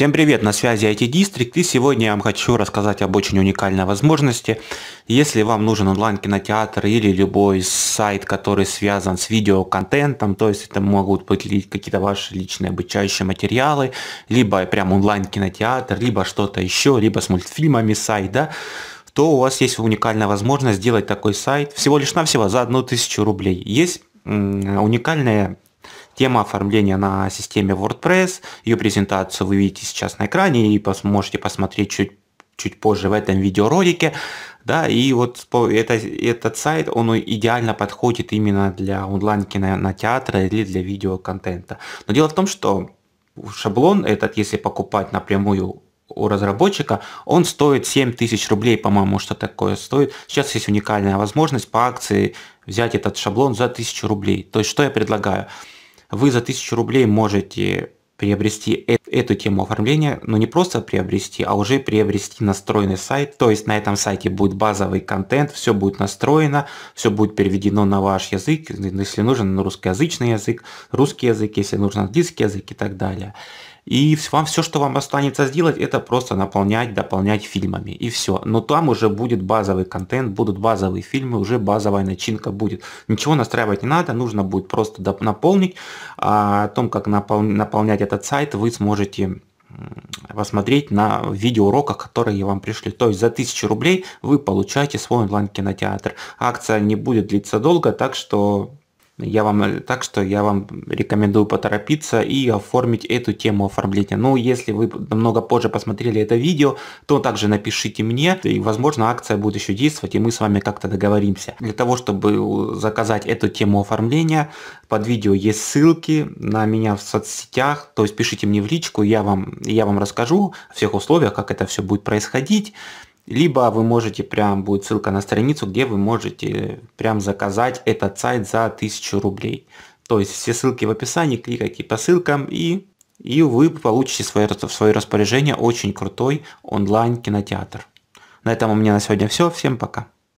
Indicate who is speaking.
Speaker 1: Всем привет, на связи IT District и сегодня я вам хочу рассказать об очень уникальной возможности. Если вам нужен онлайн кинотеатр или любой сайт, который связан с видеоконтентом, то есть это могут быть какие-то ваши личные обучающие материалы, либо прям онлайн кинотеатр, либо что-то еще, либо с мультфильмами сайт, да, то у вас есть уникальная возможность сделать такой сайт всего лишь навсего за 1000 рублей. Есть уникальная Тема оформления на системе WordPress. Ее презентацию вы видите сейчас на экране и можете посмотреть чуть чуть позже в этом видеоролике, да, и вот это, этот сайт, он идеально подходит именно для онлайн театра или для видеоконтента. Но дело в том, что шаблон этот, если покупать напрямую у разработчика, он стоит 7000 рублей, по-моему, что такое стоит. Сейчас есть уникальная возможность по акции взять этот шаблон за 1000 рублей. То есть, что я предлагаю? вы за 1000 рублей можете приобрести э эту тему оформления, но не просто приобрести, а уже приобрести настроенный сайт. То есть на этом сайте будет базовый контент, все будет настроено, все будет переведено на ваш язык, если нужен на русскоязычный язык, русский язык, если нужен английский язык и так далее. И вам все, что вам останется сделать, это просто наполнять, дополнять фильмами. И все. Но там уже будет базовый контент, будут базовые фильмы, уже базовая начинка будет. Ничего настраивать не надо, нужно будет просто наполнить. А о том, как наполнять этот сайт, вы сможете посмотреть на видеоуроках, которые я вам пришли. То есть за 1000 рублей вы получаете свой онлайн-кинотеатр. Акция не будет длиться долго, так что я вам э, так что я вам рекомендую поторопиться и оформить эту тему оформления. Ну, если вы намного позже посмотрели это видео, то также напишите мне, и, возможно, акция будет еще действовать, и мы с вами как-то договоримся. Для того, чтобы э, заказать эту тему оформления, под видео есть ссылки на меня в соцсетях, то есть пишите мне в личку, я вам, я вам расскажу о всех условиях, как это все будет происходить. Либо вы можете, прям будет ссылка на страницу, где вы можете прям заказать этот сайт за 1000 рублей. То есть все ссылки в описании, кликайте по ссылкам и, и вы получите свое, в свое распоряжение очень крутой онлайн кинотеатр. На этом у меня на сегодня все. Всем пока.